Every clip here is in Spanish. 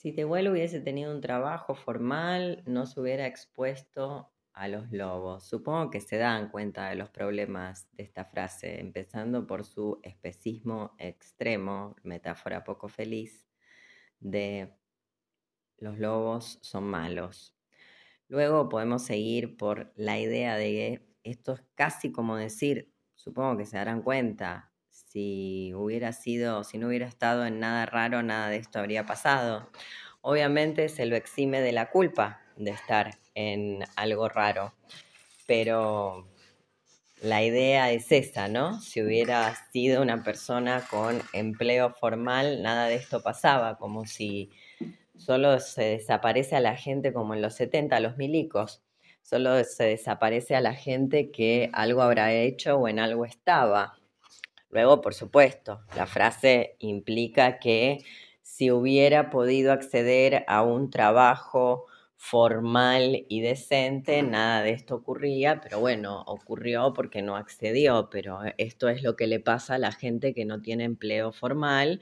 Si Tehuel hubiese tenido un trabajo formal, no se hubiera expuesto a los lobos. Supongo que se dan cuenta de los problemas de esta frase, empezando por su especismo extremo, metáfora poco feliz, de los lobos son malos. Luego podemos seguir por la idea de que esto es casi como decir, supongo que se darán cuenta, si hubiera sido, si no hubiera estado en nada raro, nada de esto habría pasado. Obviamente se lo exime de la culpa de estar en algo raro, pero la idea es esa, ¿no? Si hubiera sido una persona con empleo formal, nada de esto pasaba, como si solo se desaparece a la gente como en los 70, los milicos, solo se desaparece a la gente que algo habrá hecho o en algo estaba. Luego, por supuesto, la frase implica que si hubiera podido acceder a un trabajo formal y decente, nada de esto ocurría, pero bueno, ocurrió porque no accedió, pero esto es lo que le pasa a la gente que no tiene empleo formal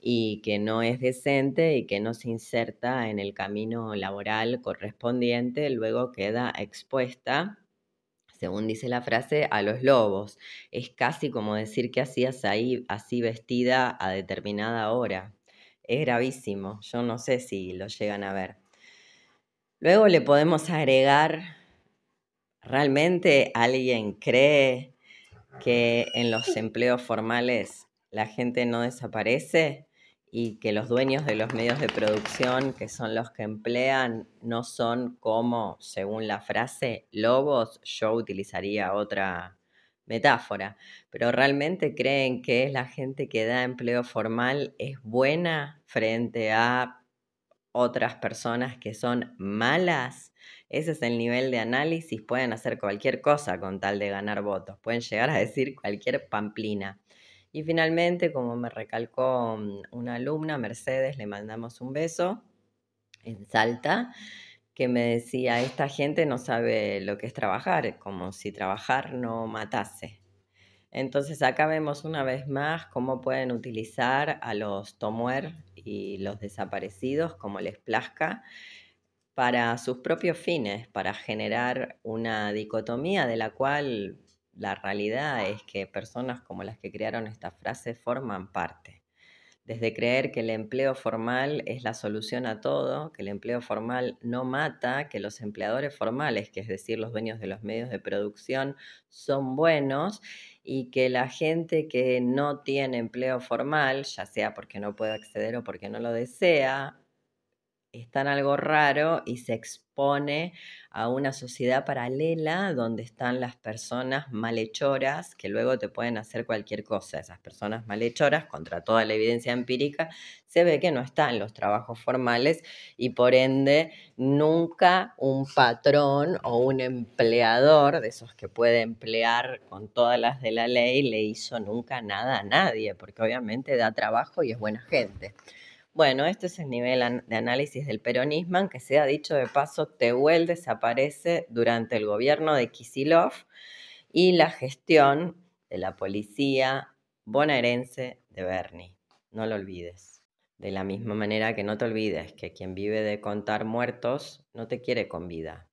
y que no es decente y que no se inserta en el camino laboral correspondiente, luego queda expuesta según dice la frase, a los lobos. Es casi como decir que hacías ahí así vestida a determinada hora. Es gravísimo, yo no sé si lo llegan a ver. Luego le podemos agregar, ¿realmente alguien cree que en los empleos formales la gente no desaparece? y que los dueños de los medios de producción, que son los que emplean, no son como, según la frase, lobos, yo utilizaría otra metáfora, pero realmente creen que la gente que da empleo formal es buena frente a otras personas que son malas. Ese es el nivel de análisis. Pueden hacer cualquier cosa con tal de ganar votos. Pueden llegar a decir cualquier pamplina. Y finalmente, como me recalcó mm, una alumna, Mercedes, le mandamos un beso en Salta, que me decía, esta gente no sabe lo que es trabajar, como si trabajar no matase. Entonces acá vemos una vez más cómo pueden utilizar a los tomuer y los desaparecidos como les plazca para sus propios fines, para generar una dicotomía de la cual la realidad es que personas como las que crearon esta frase forman parte. Desde creer que el empleo formal es la solución a todo, que el empleo formal no mata, que los empleadores formales, que es decir, los dueños de los medios de producción, son buenos y que la gente que no tiene empleo formal, ya sea porque no puede acceder o porque no lo desea, están algo raro y se expone a una sociedad paralela donde están las personas malhechoras que luego te pueden hacer cualquier cosa. Esas personas malhechoras, contra toda la evidencia empírica, se ve que no están los trabajos formales y por ende nunca un patrón o un empleador de esos que puede emplear con todas las de la ley le hizo nunca nada a nadie, porque obviamente da trabajo y es buena gente. Bueno, este es el nivel de análisis del peronismo, aunque sea dicho de paso, Tehuel desaparece durante el gobierno de Kisilov y la gestión de la policía bonaerense de Bernie. No lo olvides. De la misma manera que no te olvides que quien vive de contar muertos no te quiere con vida.